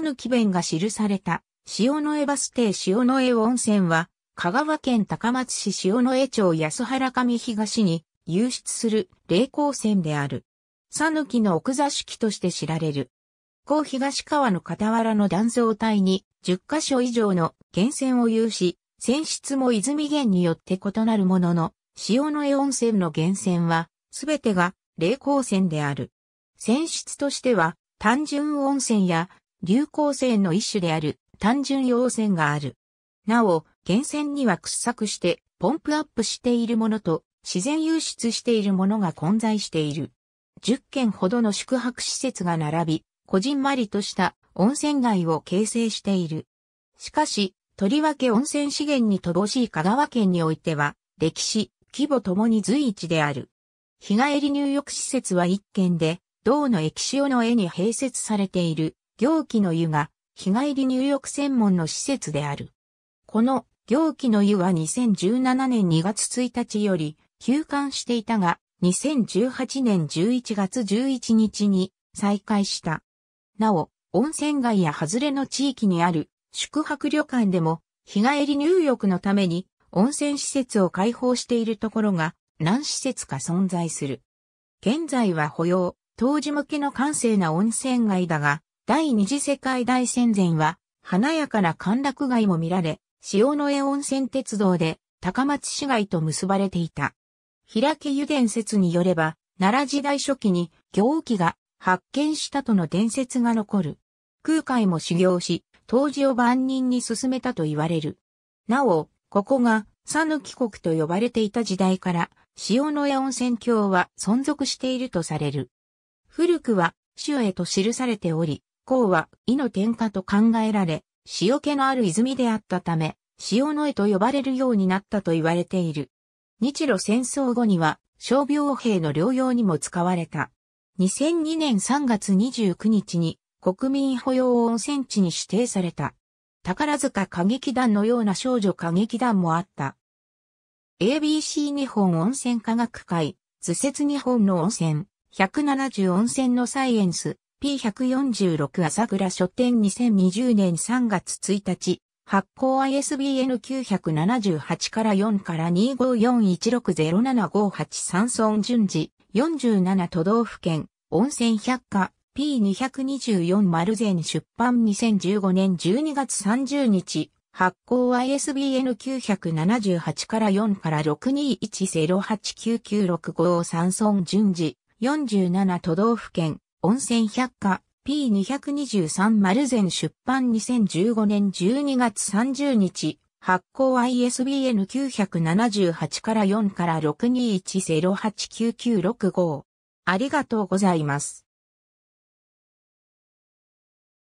ぬき弁が記された、塩の江バス停塩の江温泉は、香川県高松市塩の江町安原上東に有出する霊光線である。ぬきの奥座敷として知られる。高東川の傍らの断層帯に10カ所以上の源泉を有し、泉質も泉源によって異なるものの、塩の江温泉の源泉は、すべてが霊光泉である。泉質としては、単純温泉や流行性の一種である単純溶泉がある。なお、源泉には掘削してポンプアップしているものと自然湧出しているものが混在している。10件ほどの宿泊施設が並び、こじんまりとした温泉街を形成している。しかし、とりわけ温泉資源に乏しい香川県においては、歴史、規模ともに随一である。日帰り入浴施設は1軒で、銅の液晶の絵に併設されている行基の湯が日帰り入浴専門の施設である。この行基の湯は2017年2月1日より休館していたが、2018年11月11日に再開した。なお、温泉街や外れの地域にある宿泊旅館でも日帰り入浴のために温泉施設を開放しているところが何施設か存在する。現在は保養、当時向けの閑静な温泉街だが、第二次世界大戦前は、華やかな歓楽街も見られ、塩の江温泉鉄道で高松市街と結ばれていた。開け湯伝説によれば、奈良時代初期に行基が発見したとの伝説が残る。空海も修行し、当時を万人に進めたと言われる。なお、ここが、讃岐国と呼ばれていた時代から、塩の江温泉郷は存続しているとされる。古くは、主へと記されており、港は井の天下と考えられ、塩気のある泉であったため、塩の江と呼ばれるようになったと言われている。日露戦争後には、傷病兵の療養にも使われた。2002年3月29日に国民保養温泉地に指定された。宝塚歌劇団のような少女歌劇団もあった。ABC 日本温泉科学会、図説日本の温泉、170温泉のサイエンス、P146 朝倉書店2020年3月1日、発行 ISBN 978から4から2541607583村順次、47都道府県、温泉百科、P224 丸善出版2015年12月30日、発行 ISBN 978から4から6210899653村順次、47都道府県、温泉百科 P223 丸善出版2015年12月30日発行 ISBN 978から4から62108996 5ありがとうございます。